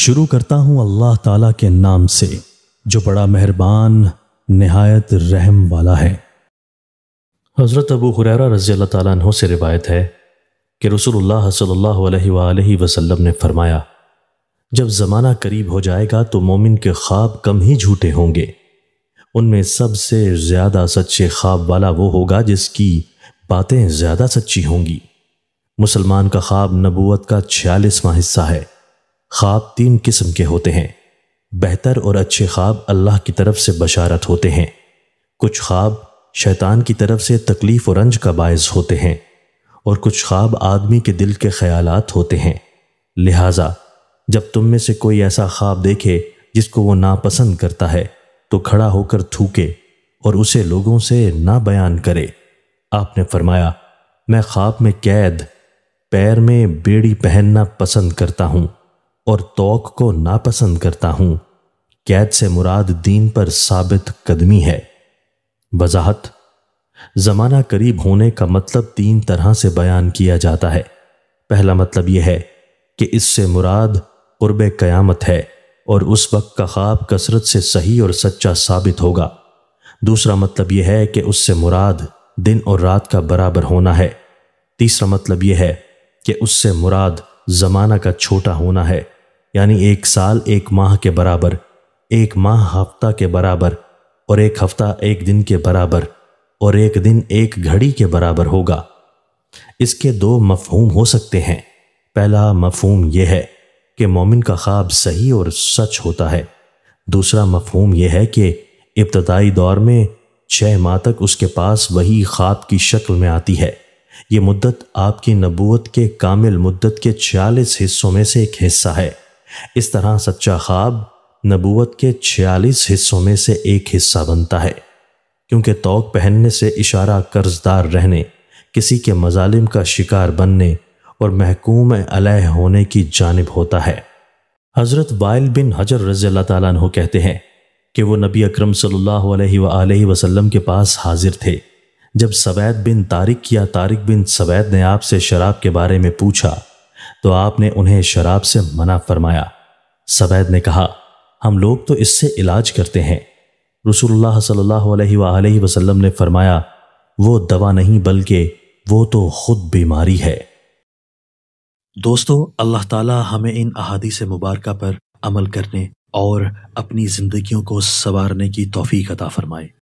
शुरू करता हूँ अल्लाह ताला के नाम से जो बड़ा मेहरबान नहायत रहम वाला है हज़रत अबू हुररा रज़ी अल्लाह तु से रिवायत है कि रसूलुल्लाह सल्लल्लाहु अलैहि वसल्लम ने फरमाया जब ज़माना करीब हो जाएगा तो मोमिन के ख्वाब कम ही झूठे होंगे उनमें सबसे ज़्यादा सच्चे ख्वाब वाला वो होगा जिसकी बातें ज़्यादा सच्ची होंगी मुसलमान का ख्वाब नबूत का छियालीसवा हिस्सा है ख्वाब तीन किस्म के होते हैं बेहतर और अच्छे ख्वाब अल्लाह की तरफ से बशारत होते हैं कुछ ख्वाब शैतान की तरफ से तकलीफ़ और रंज का बायस होते हैं और कुछ ख्वाब आदमी के दिल के ख्यालात होते हैं लिहाजा जब तुम में से कोई ऐसा ख्वाब देखे जिसको वो नापसंद करता है तो खड़ा होकर थूके और उसे लोगों से ना बयान करे आपने फरमाया मैं ख्वाब में कैद पैर में बेड़ी पहनना पसंद करता हूँ और तोक को नापसंद करता हूं कैद से मुराद दीन पर साबित कदमी है वजाहत जमाना करीब होने का मतलब तीन तरह से बयान किया जाता है पहला मतलब यह है कि इससे मुराद कुर्ब क़यामत है और उस वक्त का ख्वाब कसरत से सही और सच्चा साबित होगा दूसरा मतलब यह है कि उससे मुराद दिन और रात का बराबर होना है तीसरा मतलब यह है कि उससे मुराद ज़माना का छोटा होना है यानी एक साल एक माह के बराबर एक माह हफ्ता के बराबर और एक हफ्ता एक दिन के बराबर और एक दिन एक घड़ी के बराबर होगा इसके दो मफहूम हो सकते हैं पहला मफहूम यह है कि मोमिन का ख्वाब सही और सच होता है दूसरा मफहूम यह है कि इब्तदाई दौर में छः माह तक उसके पास वही ख्वाब की शक्ल में आती है ये मुद्दत आपकी नबूत के कामिल मुद्दत के छियालीस हिस्सों में से एक हिस्सा है इस तरह सच्चा ख्वाब नबूवत के 46 हिस्सों में से एक हिस्सा बनता है क्योंकि तोक पहनने से इशारा कर्जदार रहने किसी के मजालिम का शिकार बनने और महकूम अलह होने की जानब होता है हज़रत वाइल बिन हजर रजील तु कहते हैं कि वो नबी अक्रम सल्लल्लाहु वसल्लम के पास हाजिर थे जब सवैद बिन तारिक या तारिक बिन सवैद ने आपसे शराब के बारे में पूछा तो आपने उन्हें शराब से मना फरमाया सवैद ने कहा हम लोग तो इससे इलाज करते हैं रसूलुल्लाह सल्लल्लाहु अलैहि वसल्लम ने फरमाया वो दवा नहीं बल्कि वो तो खुद बीमारी है दोस्तों अल्लाह ताला हमें इन अहादी से मुबारक पर अमल करने और अपनी ज़िंदगियों को संवारने की तोफ़ी अता फ़रमाए